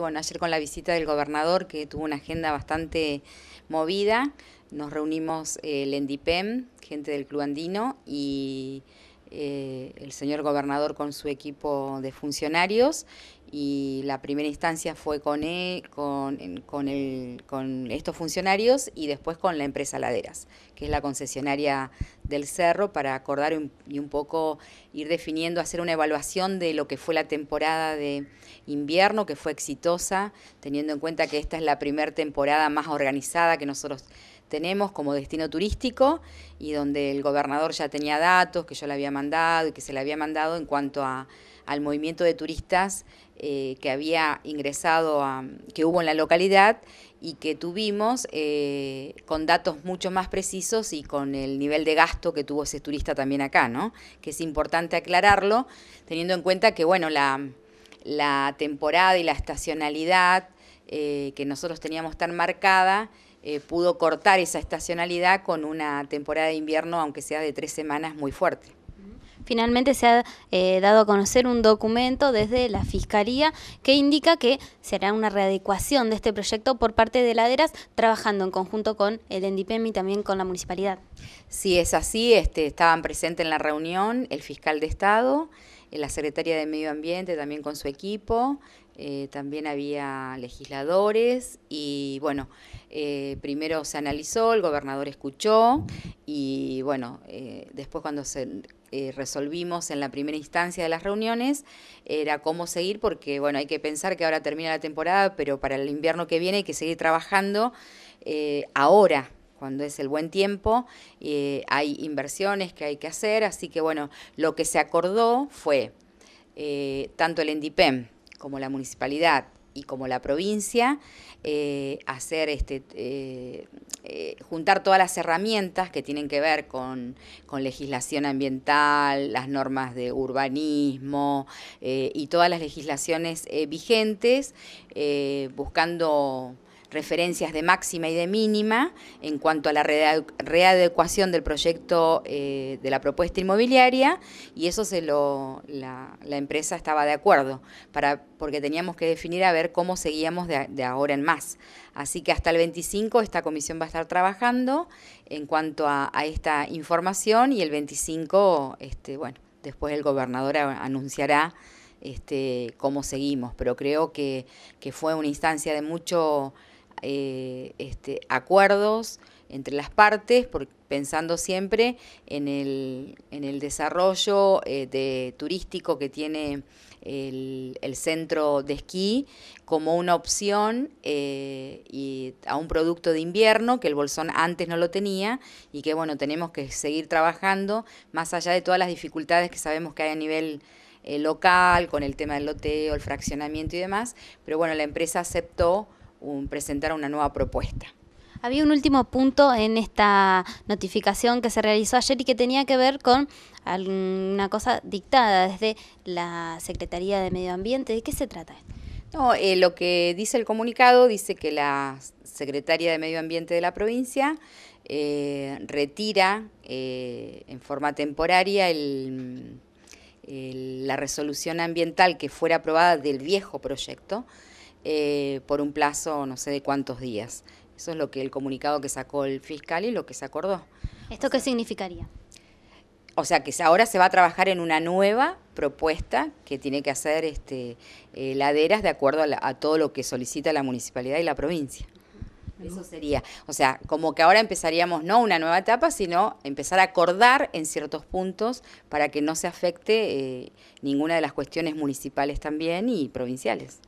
Bueno, ayer con la visita del gobernador, que tuvo una agenda bastante movida, nos reunimos eh, el ENDIPEM, gente del Club Andino, y eh, el señor gobernador con su equipo de funcionarios y la primera instancia fue con, e, con, con estos funcionarios y después con la empresa Laderas, que es la concesionaria del cerro, para acordar y un poco ir definiendo, hacer una evaluación de lo que fue la temporada de invierno, que fue exitosa, teniendo en cuenta que esta es la primera temporada más organizada que nosotros tenemos como destino turístico y donde el gobernador ya tenía datos que yo le había mandado y que se le había mandado en cuanto a, al movimiento de turistas eh, que había ingresado, a, que hubo en la localidad y que tuvimos eh, con datos mucho más precisos y con el nivel de gasto que tuvo ese turista también acá, ¿no? Que es importante aclararlo, teniendo en cuenta que, bueno, la, temporada y la estacionalidad eh, que nosotros teníamos tan marcada, eh, pudo cortar esa estacionalidad con una temporada de invierno, aunque sea de tres semanas, muy fuerte. Finalmente se ha eh, dado a conocer un documento desde la Fiscalía que indica que será una readecuación de este proyecto por parte de Laderas, trabajando en conjunto con el ENDIPEM y también con la municipalidad. Si es así, este, estaban presentes en la reunión el fiscal de Estado, la secretaría de Medio Ambiente también con su equipo, eh, también había legisladores y bueno, eh, primero se analizó, el gobernador escuchó y bueno, eh, después cuando se resolvimos en la primera instancia de las reuniones era cómo seguir porque bueno, hay que pensar que ahora termina la temporada, pero para el invierno que viene hay que seguir trabajando ahora cuando es el buen tiempo, eh, hay inversiones que hay que hacer, así que bueno, lo que se acordó fue eh, tanto el ENDIPEM como la municipalidad y como la provincia, eh, hacer este, juntar todas las herramientas que tienen que ver con legislación ambiental, las normas de urbanismo y todas las legislaciones vigentes, buscando referencias de máxima y de mínima en cuanto a la readecuación del proyecto eh, de la propuesta inmobiliaria y eso se lo, la, empresa estaba de acuerdo, para, porque teníamos que definir a ver cómo seguíamos de, ahora en más. Así que hasta el 25 esta comisión va a estar trabajando en cuanto a, esta información y el 25, este, bueno, después el gobernador anunciará este, cómo seguimos, pero creo que, que fue una instancia de mucho eh, este, acuerdos entre las partes, pensando siempre en el, desarrollo eh, turístico que tiene el, centro de esquí como una opción eh, y a un producto de invierno que el bolsón antes no lo tenía y que bueno, tenemos que seguir trabajando más allá de todas las dificultades que sabemos que hay a nivel eh, local con el tema del loteo, el fraccionamiento y demás, pero bueno, la empresa aceptó presentar una nueva propuesta. Había un último punto en esta notificación que se realizó ayer y que tenía que ver con alguna cosa dictada desde la Secretaría de Medio Ambiente. ¿De qué se trata esto? No, eh, lo que dice el comunicado dice que la Secretaría de Medio Ambiente de la provincia eh, retira eh, en forma temporaria la resolución ambiental que fuera aprobada del viejo proyecto eh, por un plazo no sé de cuántos días. Eso es lo que el comunicado que sacó el fiscal y lo que se acordó. ¿Esto qué significaría? O sea que ahora se va a trabajar en una nueva propuesta que tiene que hacer este, eh, laderas de acuerdo a, todo lo que solicita la municipalidad y la provincia. Eso sería, o sea, como que ahora empezaríamos no una nueva etapa, sino empezar a acordar en ciertos puntos para que no se afecte eh, ninguna de las cuestiones municipales también y provinciales.